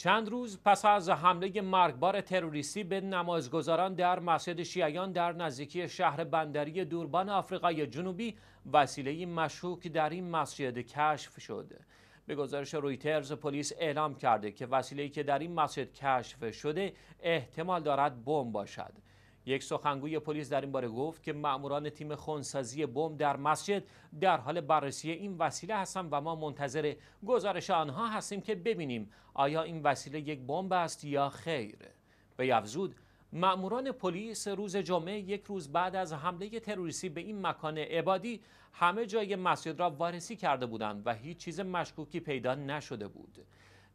چند روز پس از حمله مرگبار تروریستی به نمازگزاران در مسجد شیعیان در نزدیکی شهر بندری دوربان آفریقای جنوبی وسیله مشکوک در این مسجد کشف شد. به گزارش رویترز پلیس اعلام کرده که وسیله‌ای که در این مسجد کشف شده احتمال دارد بمب باشد. یک سخنگوی پلیس در این باره گفت که ماموران تیم خونسازی بمب در مسجد در حال بررسی این وسیله هستند و ما منتظر گزارش آنها هستیم که ببینیم آیا این وسیله یک بمب است یا خیر به یفزود، مأموران پلیس روز جمعه یک روز بعد از حمله تروریستی به این مکان عبادی همه جای مسجد را وارسی کرده بودند و هیچ چیز مشکوکی پیدا نشده بود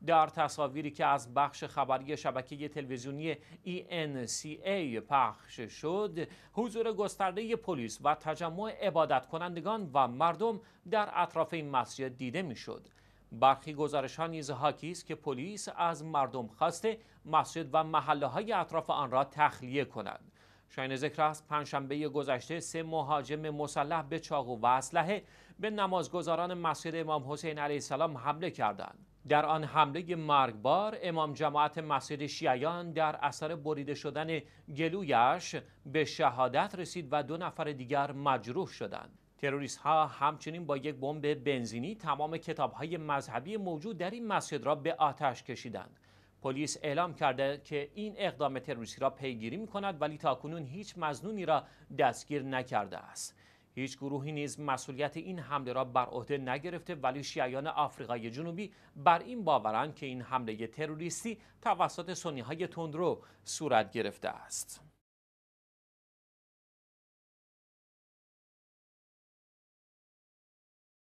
در تصاویری که از بخش خبری شبکه تلویزیونی ENCA پخش شد حضور گسترده پلیس و تجمع عبادت کنندگان و مردم در اطراف این مسجد دیده میشد. برخی گزارش ها نیز حاکی است که پلیس از مردم خواسته مسجد و محله های اطراف آن را تخلیه کنند. شاین ذکر است پنجشنبه گذشته سه مهاجم مسلح به چاقو و اسلحه به نمازگزاران مسجد امام حسین علیه السلام حمله کردند. در آن حمله مرگبار امام جماعت مسجد شیعیان در اثر بریده شدن گلویش به شهادت رسید و دو نفر دیگر مجروح شدند. تروریست ها همچنین با یک بمب بنزینی تمام کتاب های مذهبی موجود در این مسجد را به آتش کشیدند. پلیس اعلام کرده که این اقدام تروریستی را پیگیری می کند ولی تاکنون هیچ مزنونی را دستگیر نکرده است. هیچ گروهی نیز مسئولیت این حمله را بر عهده نگرفته ولی شیعیان آفریقای جنوبی بر این باورند که این حمله تروریستی توسط سنی های تندرو صورت گرفته است.